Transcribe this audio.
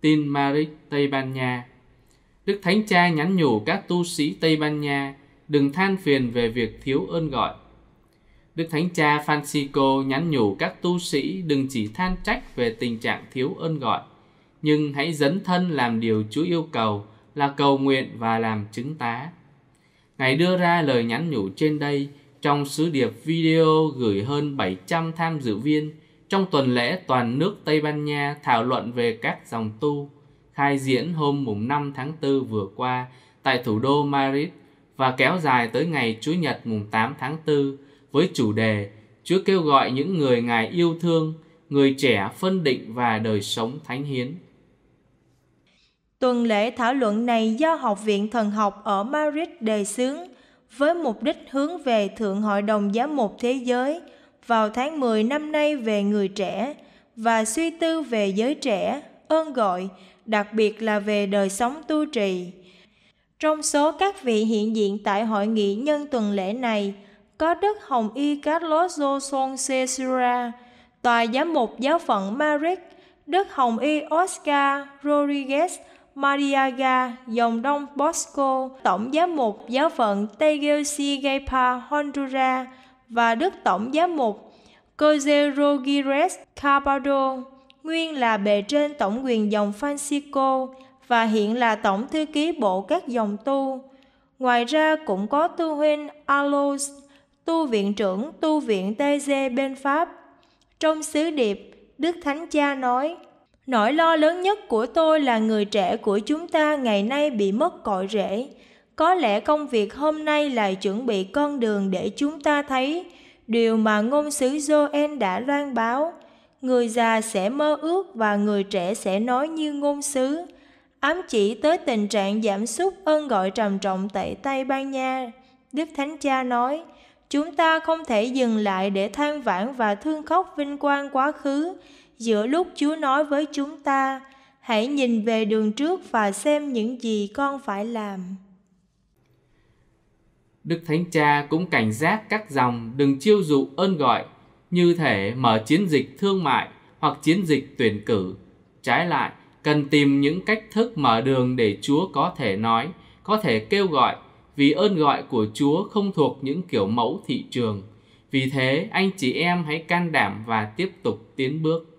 Tin Marit Tây Ban Nha. Đức Thánh Cha nhắn nhủ các tu sĩ Tây Ban Nha đừng than phiền về việc thiếu ơn gọi. Đức Thánh Cha Francisco nhắn nhủ các tu sĩ đừng chỉ than trách về tình trạng thiếu ơn gọi, nhưng hãy dấn thân làm điều Chúa yêu cầu là cầu nguyện và làm chứng tá. Ngài đưa ra lời nhắn nhủ trên đây trong sứ điệp video gửi hơn 700 tham dự viên – trong tuần lễ, toàn nước Tây Ban Nha thảo luận về các dòng tu khai diễn hôm mùng 5 tháng 4 vừa qua tại thủ đô Madrid và kéo dài tới ngày Chủ nhật mùng 8 tháng 4 với chủ đề Chúa kêu gọi những người Ngài yêu thương, người trẻ phân định và đời sống thánh hiến. Tuần lễ thảo luận này do Học viện Thần học ở Madrid đề xướng với mục đích hướng về Thượng Hội đồng Giám mục Thế giới – vào tháng 10 năm nay về người trẻ và suy tư về giới trẻ, ơn gọi, đặc biệt là về đời sống tu trì. Trong số các vị hiện diện tại hội nghị nhân tuần lễ này có Đức Hồng Y Carlos Joson Cesura, Tòa Giám mục Giáo phận Maric Đức Hồng Y Oscar Rodriguez Mariaga, dòng Đông Bosco, Tổng Giám mục Giáo phận Tegucigalpa, Honduras, và Đức Tổng Giám mục Cosero Gires Carpado, nguyên là bề trên tổng quyền dòng Francisco và hiện là tổng thư ký bộ các dòng tu. Ngoài ra cũng có tu huynh Alos, tu viện trưởng tu viện TG bên Pháp. Trong sứ điệp, Đức Thánh Cha nói, Nỗi lo lớn nhất của tôi là người trẻ của chúng ta ngày nay bị mất cội rễ, có lẽ công việc hôm nay là chuẩn bị con đường để chúng ta thấy điều mà ngôn sứ Joel đã loan báo. Người già sẽ mơ ước và người trẻ sẽ nói như ngôn sứ, ám chỉ tới tình trạng giảm sút ơn gọi trầm trọng tại Tây Ban Nha. Đức Thánh Cha nói, chúng ta không thể dừng lại để than vãn và thương khóc vinh quang quá khứ giữa lúc Chúa nói với chúng ta, hãy nhìn về đường trước và xem những gì con phải làm. Đức Thánh Cha cũng cảnh giác các dòng đừng chiêu dụ ơn gọi, như thể mở chiến dịch thương mại hoặc chiến dịch tuyển cử. Trái lại, cần tìm những cách thức mở đường để Chúa có thể nói, có thể kêu gọi, vì ơn gọi của Chúa không thuộc những kiểu mẫu thị trường. Vì thế, anh chị em hãy can đảm và tiếp tục tiến bước.